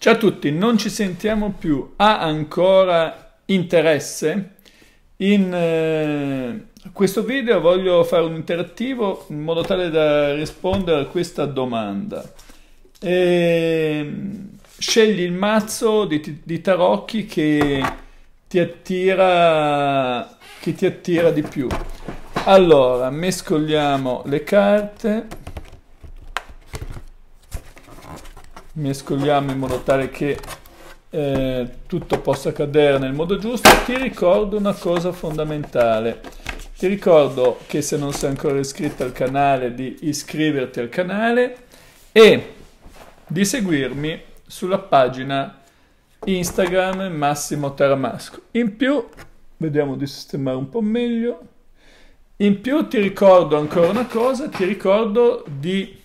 Ciao a tutti, non ci sentiamo più. Ha ancora interesse? In eh, questo video voglio fare un interattivo in modo tale da rispondere a questa domanda. E, ehm, scegli il mazzo di, di tarocchi che ti, attira, che ti attira di più. Allora, mescoliamo le carte. mescoliamo in modo tale che eh, tutto possa cadere nel modo giusto, ti ricordo una cosa fondamentale. Ti ricordo che se non sei ancora iscritto al canale di iscriverti al canale e di seguirmi sulla pagina Instagram Massimo Taramasco. In più, vediamo di sistemare un po' meglio. In più ti ricordo ancora una cosa, ti ricordo di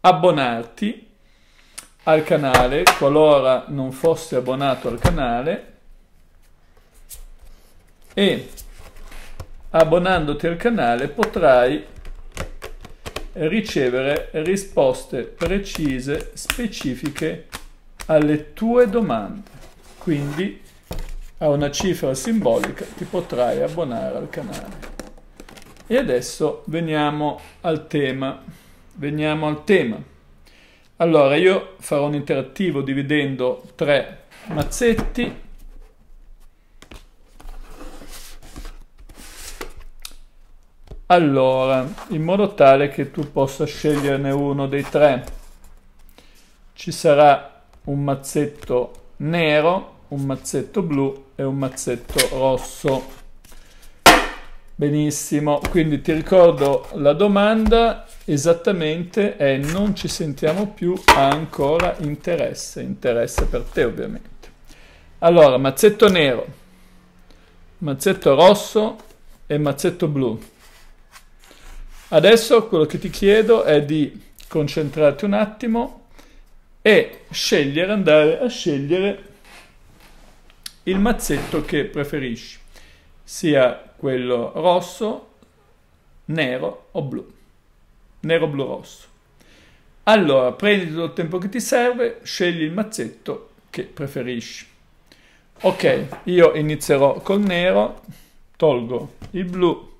abbonarti al canale, qualora non fosse abbonato al canale e abbonandoti al canale potrai ricevere risposte precise, specifiche alle tue domande. Quindi a una cifra simbolica ti potrai abbonare al canale. E adesso veniamo al tema. Veniamo al tema. Allora, io farò un interattivo dividendo tre mazzetti. Allora, in modo tale che tu possa sceglierne uno dei tre. Ci sarà un mazzetto nero, un mazzetto blu e un mazzetto rosso. Benissimo, quindi ti ricordo la domanda esattamente è non ci sentiamo più, ancora interesse, interesse per te ovviamente. Allora, mazzetto nero, mazzetto rosso e mazzetto blu. Adesso quello che ti chiedo è di concentrarti un attimo e scegliere, andare a scegliere il mazzetto che preferisci, sia quello rosso, nero o blu. Nero, blu, rosso. Allora, prendi tutto il tempo che ti serve, scegli il mazzetto che preferisci. Ok, io inizierò col nero, tolgo il blu,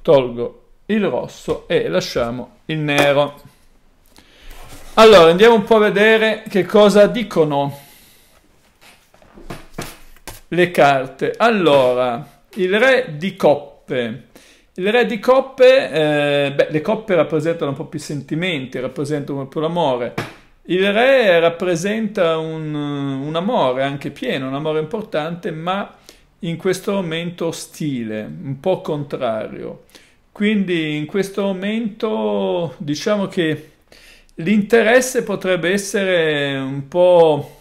tolgo il rosso e lasciamo il nero. Allora, andiamo un po' a vedere che cosa dicono le carte. Allora, il re di coppe. Il re di coppe, eh, beh, le coppe rappresentano un po' più i sentimenti, rappresentano un l'amore. Il re rappresenta un, un, amore anche pieno, un amore importante, ma in questo momento ostile, un po' contrario. Quindi in questo momento diciamo che l'interesse potrebbe essere un po'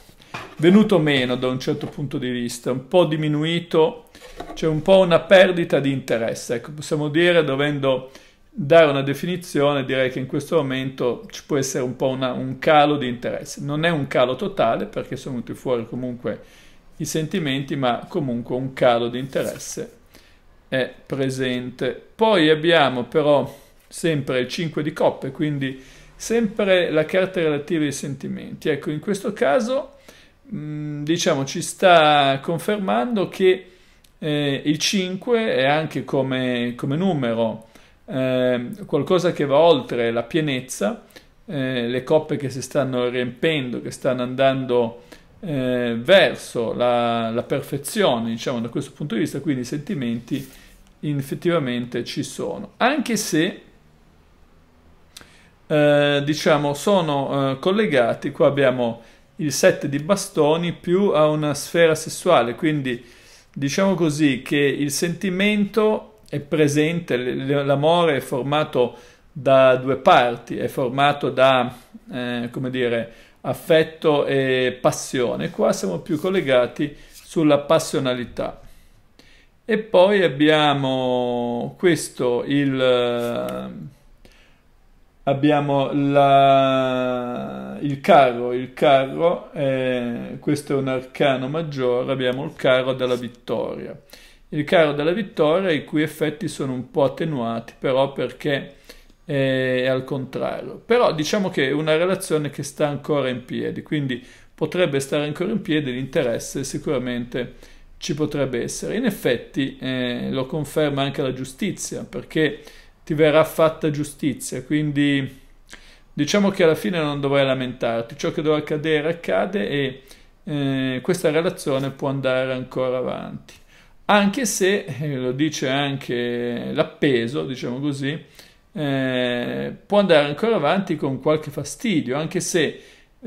venuto meno da un certo punto di vista, un po' diminuito, c'è un po' una perdita di interesse. Ecco, possiamo dire, dovendo dare una definizione, direi che in questo momento ci può essere un po' una, un calo di interesse. Non è un calo totale perché sono venuti fuori comunque i sentimenti, ma comunque un calo di interesse è presente. Poi abbiamo però sempre il 5 di coppe, quindi sempre la carta relativa ai sentimenti. Ecco, in questo caso Mm, diciamo, ci sta confermando che eh, il 5 è anche come, come numero eh, qualcosa che va oltre la pienezza, eh, le coppe che si stanno riempendo, che stanno andando eh, verso la, la perfezione, diciamo da questo punto di vista, quindi i sentimenti effettivamente ci sono, anche se eh, diciamo sono eh, collegati, qua abbiamo il 7 di bastoni più a una sfera sessuale, quindi diciamo così che il sentimento è presente, l'amore è formato da due parti, è formato da, eh, come dire, affetto e passione. Qua siamo più collegati sulla passionalità. E poi abbiamo questo, il abbiamo la, il carro, il carro è, eh, questo è un arcano maggiore, abbiamo il carro della vittoria. Il carro della vittoria i cui effetti sono un po' attenuati però perché è, eh, è al contrario. Però diciamo che è una relazione che sta ancora in piedi, quindi potrebbe stare ancora in piedi l'interesse sicuramente ci potrebbe essere. In effetti eh, lo conferma anche la giustizia perché ti verrà fatta giustizia. Quindi diciamo che alla fine non dovrai lamentarti, ciò che dovrà accadere accade e eh, questa relazione può andare ancora avanti. Anche se, eh, lo dice anche l'appeso, diciamo così, eh, può andare ancora avanti con qualche fastidio, anche se eh,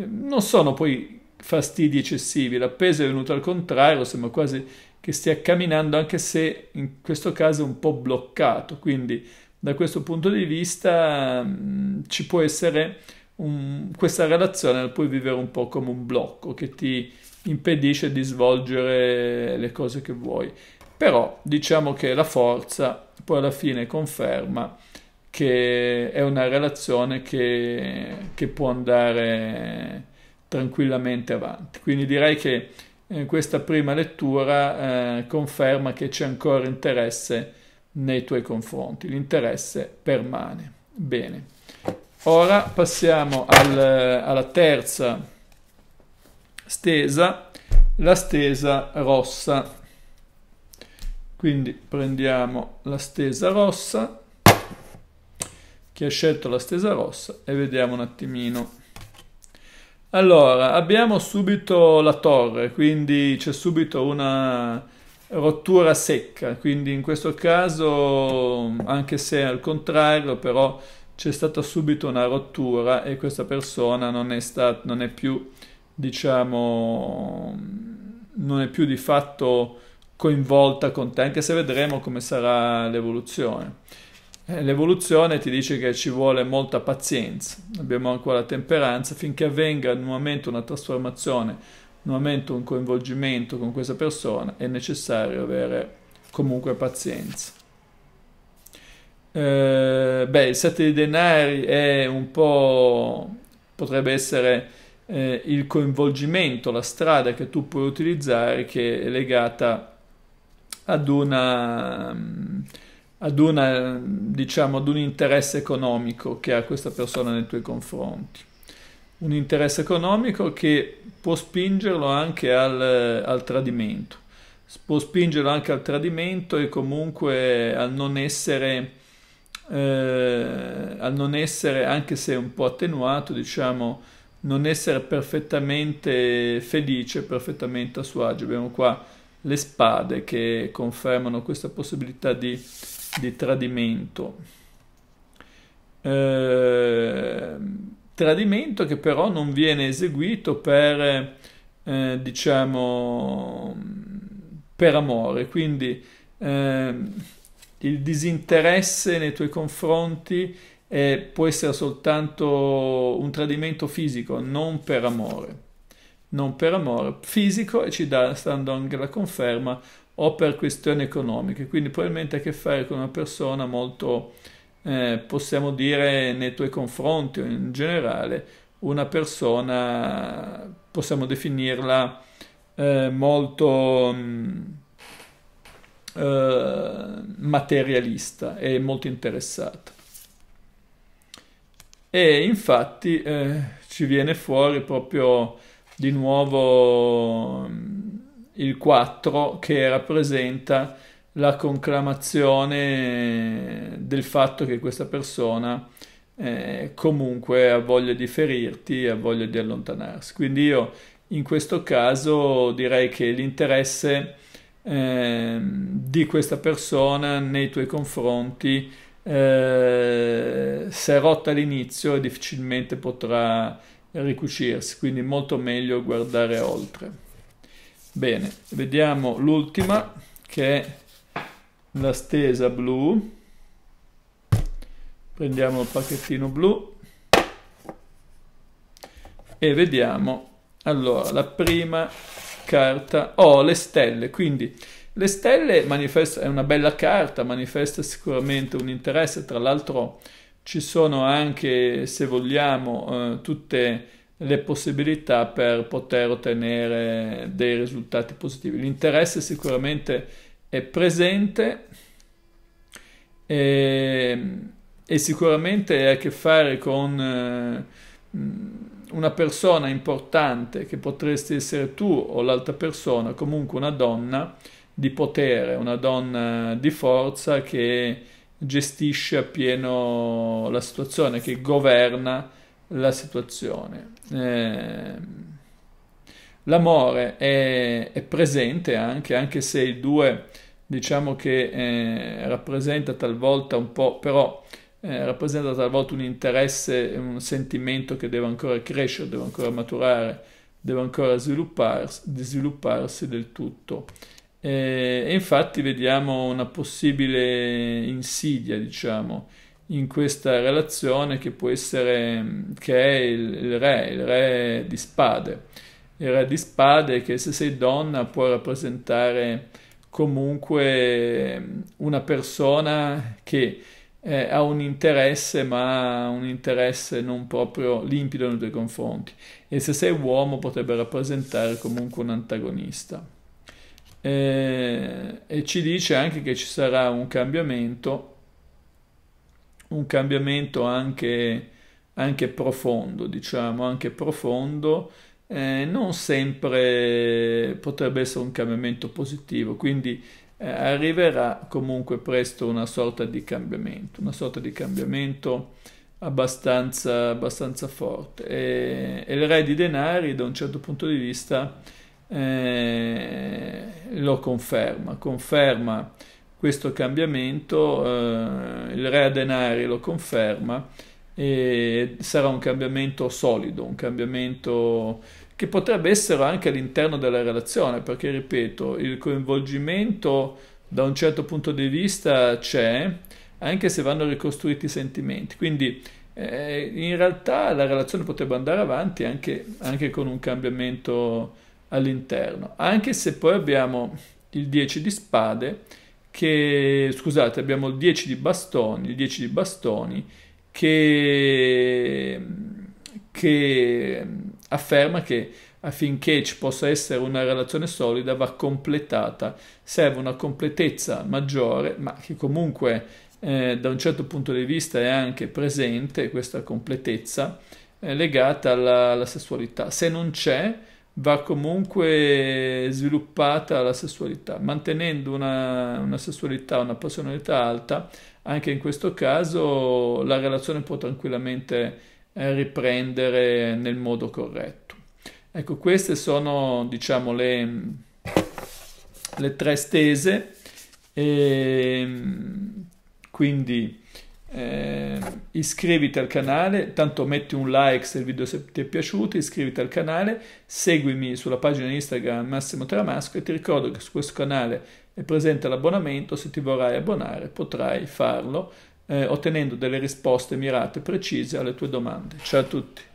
non sono poi fastidi eccessivi. L'appeso è venuto al contrario, sembra quasi che stia camminando, anche se in questo caso è un po' bloccato, quindi da questo punto di vista mh, mm, ci può essere un, questa relazione, la puoi vivere un po' come un blocco che ti impedisce di svolgere le cose che vuoi. Però diciamo che la forza poi alla fine conferma che è una relazione che, che può andare tranquillamente avanti. Quindi direi che eh, questa prima lettura eh, conferma che c'è ancora interesse nei tuoi confronti, l'interesse permane. Bene, ora passiamo al, alla terza stesa, la stesa rossa. Quindi prendiamo la stesa rossa, chi ha scelto la stesa rossa, e vediamo un attimino. Allora, abbiamo subito la torre, quindi c'è subito una rottura secca, quindi in questo caso anche se al contrario però c'è stata subito una rottura e questa persona non è, stat- non è più diciamo non è più di fatto coinvolta con te, anche se vedremo come sarà l'evoluzione. Eh, l'evoluzione ti dice che ci vuole molta pazienza, abbiamo ancora la temperanza, finché avvenga nuovamente una trasformazione nuovamente un coinvolgimento con questa persona è necessario avere comunque pazienza. Eh, beh, il sette di denari è un po' potrebbe essere eh, il coinvolgimento, la strada che tu puoi utilizzare che è legata ad una ad una diciamo ad un interesse economico che ha questa persona nei tuoi confronti un interesse economico che può spingerlo anche al, al tradimento, può spingerlo anche al tradimento e comunque al non essere, eh, al non essere anche se un po' attenuato, diciamo, non essere perfettamente felice, perfettamente a suo agio. Abbiamo qua le spade che confermano questa possibilità di, di tradimento. Eh, tradimento che però non viene eseguito per, eh, eh diciamo, per amore, quindi eh, il disinteresse nei tuoi confronti eh, può essere soltanto un tradimento fisico, non per amore, non per amore fisico e ci dà, stando anche la conferma, o per questioni economiche, quindi probabilmente ha a che fare con una persona molto eh, possiamo dire nei tuoi confronti o in generale, una persona possiamo definirla eh, molto mh, mm, eh, materialista e molto interessata. E infatti eh, ci viene fuori proprio di nuovo mh, mm, il 4 che rappresenta la conclamazione del fatto che questa persona eh, comunque ha voglia di ferirti, ha voglia di allontanarsi. Quindi io in questo caso direi che l'interesse eh, di questa persona nei tuoi confronti eh, è rotta all'inizio difficilmente potrà ricucirsi, quindi molto meglio guardare oltre. Bene, vediamo l'ultima che è la stesa blu, prendiamo il pacchettino blu e vediamo, allora, la prima carta, oh, le stelle, quindi le stelle manifesta, è una bella carta, manifesta sicuramente un interesse, tra l'altro ci sono anche, se vogliamo, eh, tutte le possibilità per poter ottenere dei risultati positivi. L'interesse sicuramente è presente e, ehm, e sicuramente ha a che fare con eh, una persona importante che potresti essere tu o l'altra persona, comunque una donna di potere, una donna di forza che gestisce appieno la situazione, che governa la situazione. Eh, L'amore è, è presente anche, anche se il 2 diciamo che eh, rappresenta talvolta un po', però eh, rappresenta talvolta un interesse, un sentimento che deve ancora crescere, deve ancora maturare, deve ancora svilupparsi, svilupparsi del tutto. Eh, e infatti vediamo una possibile insidia, diciamo, in questa relazione che può essere, che è il, il re, il re di spade era di spade che se sei donna può rappresentare comunque ehm, una persona che eh, ha un interesse ma un interesse non proprio limpido nei tuoi confronti e se sei uomo potrebbe rappresentare comunque un antagonista. Eh, e ci dice anche che ci sarà un cambiamento, un cambiamento anche, anche profondo, diciamo anche profondo eh, non sempre potrebbe essere un cambiamento positivo, quindi eh, arriverà comunque presto una sorta di cambiamento, una sorta di cambiamento abbastanza, abbastanza forte. E, e, il re di denari, da un certo punto di vista, eh, lo conferma, conferma questo cambiamento, eh, il re a denari lo conferma e sarà un cambiamento solido, un cambiamento che potrebbe essere anche all'interno della relazione, perché ripeto, il coinvolgimento da un certo punto di vista c'è, anche se vanno ricostruiti i sentimenti. Quindi eh, in realtà la relazione potrebbe andare avanti anche, anche con un cambiamento all'interno, anche se poi abbiamo il 10 di spade, che scusate, abbiamo il 10 di bastoni, il 10 di bastoni che, che afferma che affinché ci possa essere una relazione solida va completata, serve una completezza maggiore, ma che comunque eh, da un certo punto di vista è anche presente questa completezza eh, legata alla, alla sessualità. Se non c'è, va comunque sviluppata la sessualità, mantenendo una, una sessualità, una personalità alta, anche in questo caso la relazione può tranquillamente eh, riprendere nel modo corretto. Ecco, queste sono, diciamo, le, le tre stese, e ehm, quindi eh, iscriviti al canale, tanto metti un like se il video ti è piaciuto, iscriviti al canale, seguimi sulla pagina Instagram Massimo Tramasco e ti ricordo che su questo canale è presente l'abbonamento, se ti vorrai abbonare potrai farlo eh, ottenendo delle risposte mirate e precise alle tue domande. Ciao a tutti!